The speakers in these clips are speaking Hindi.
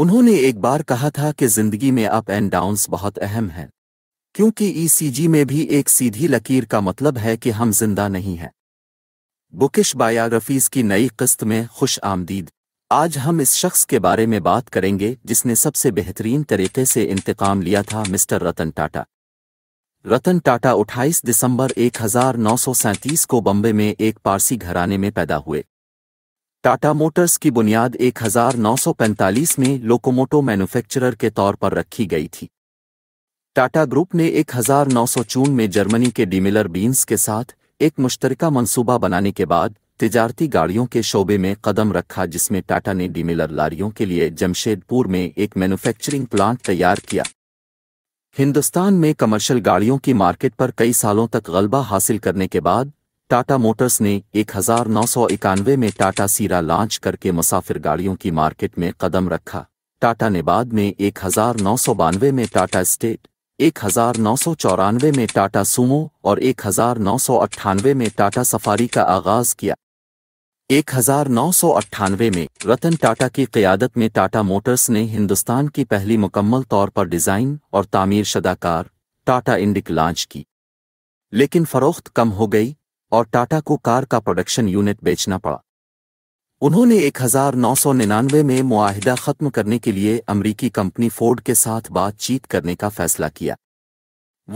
उन्होंने एक बार कहा था कि जिंदगी में अप एंड डाउन्स बहुत अहम हैं क्योंकि ईसीजी e में भी एक सीधी लकीर का मतलब है कि हम जिंदा नहीं हैं बुकिश बायोग्राफीज की नई किस्त में खुश आमदीद आज हम इस शख्स के बारे में बात करेंगे जिसने सबसे बेहतरीन तरीके से इंतकाम लिया था मिस्टर रतन टाटा रतन टाटा 28 दिसंबर 1937 को बम्बे में एक पारसी घराने में पैदा हुए टाटा मोटर्स की बुनियाद 1945 में लोकोमोटो मैन्युफैक्चरर के तौर पर रखी गई थी टाटा ग्रुप ने एक चून में जर्मनी के डीमिलर बीन्स के साथ एक मुश्तरका मंसूबा बनाने के बाद तिजारती गाड़ियों के शोबे में कदम रखा जिसमें टाटा ने डीमिलर लारियों के लिए जमशेदपुर में एक मैन्युफैक्चरिंग प्लांट तैयार किया हिंदुस्तान में कमर्शियल गाड़ियों की मार्केट पर कई सालों तक गलबा हासिल करने के बाद टाटा मोटर्स ने एक में टाटा सीरा लॉन्च करके मुसाफिर गाड़ियों की मार्केट में कदम रखा टाटा ने बाद में एक में टाटा स्टेट एक में टाटा सुमो और एक में टाटा सफारी का आगाज किया एक में रतन टाटा की क्यादत में टाटा मोटर्स ने हिंदुस्तान की पहली मुकम्मल तौर पर डिज़ाइन और तामीर शदाकार टाटा इंडिक लॉन्च की लेकिन फ़रोख्त कम हो गई और टाटा को कार का प्रोडक्शन यूनिट बेचना पड़ा उन्होंने 1999 में मुआहदा खत्म करने के लिए अमरीकी कंपनी फोर्ड के साथ बातचीत करने का फैसला किया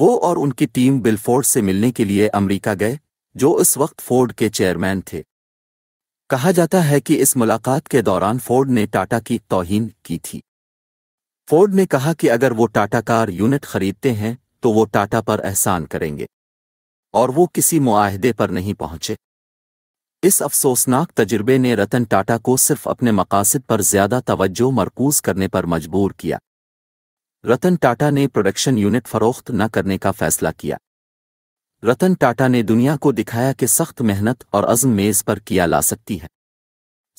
वो और उनकी टीम बिलफोर्ड से मिलने के लिए अमरीका गए जो इस वक्त फोर्ड के चेयरमैन थे कहा जाता है कि इस मुलाकात के दौरान फोर्ड ने टाटा की तोहन की थी फोर्ड ने कहा कि अगर वो टाटा कार यूनिट खरीदते हैं तो वो टाटा पर एहसान करेंगे और वो किसी मुआहदे पर नहीं पहुंचे इस अफसोसनाक तजुर्बे ने रतन टाटा को सिर्फ अपने मकासद पर ज्यादा तवज्जो मरकूज करने पर मजबूर किया रतन टाटा ने प्रोडक्शन यूनिट फरोख्त न करने का फैसला किया रतन टाटा ने दुनिया को दिखाया कि सख्त मेहनत और अज़म मेज पर किया ला सकती है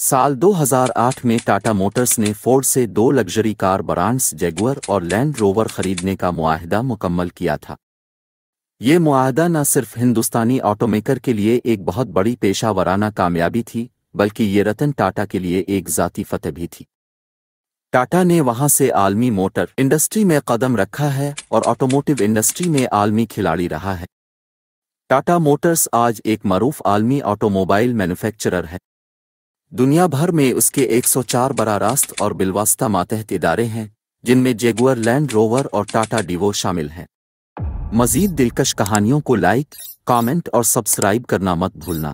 साल 2008 में टाटा मोटर्स ने फोर्ड से दो लग्जरी कार ब्रांड्स जेगुअर और लैंड रोवर खरीदने का मुआहदा मुकम्मल किया था ये माहदा न सिर्फ हिंदुस्तानी ऑटोमेकर के लिए एक बहुत बड़ी पेशा वराना कामयाबी थी बल्कि ये रतन टाटा के लिए एक ज़ाती फतह भी थी टाटा ने वहां से आलमी मोटर इंडस्ट्री में कदम रखा है और ऑटोमोटिव इंडस्ट्री में आलमी खिलाड़ी रहा है टाटा मोटर्स आज एक मरूफ आलमी ऑटोमोबाइल मैन्युफैक्चरर है दुनिया भर में उसके 104 बरा रास्त और बिलवास्ता मातहत इदारे हैं जिनमें जेगुअर लैंड रोवर और टाटा डिवो शामिल हैं मजीद दिलकश कहानियों को लाइक कमेंट और सब्सक्राइब करना मत भूलना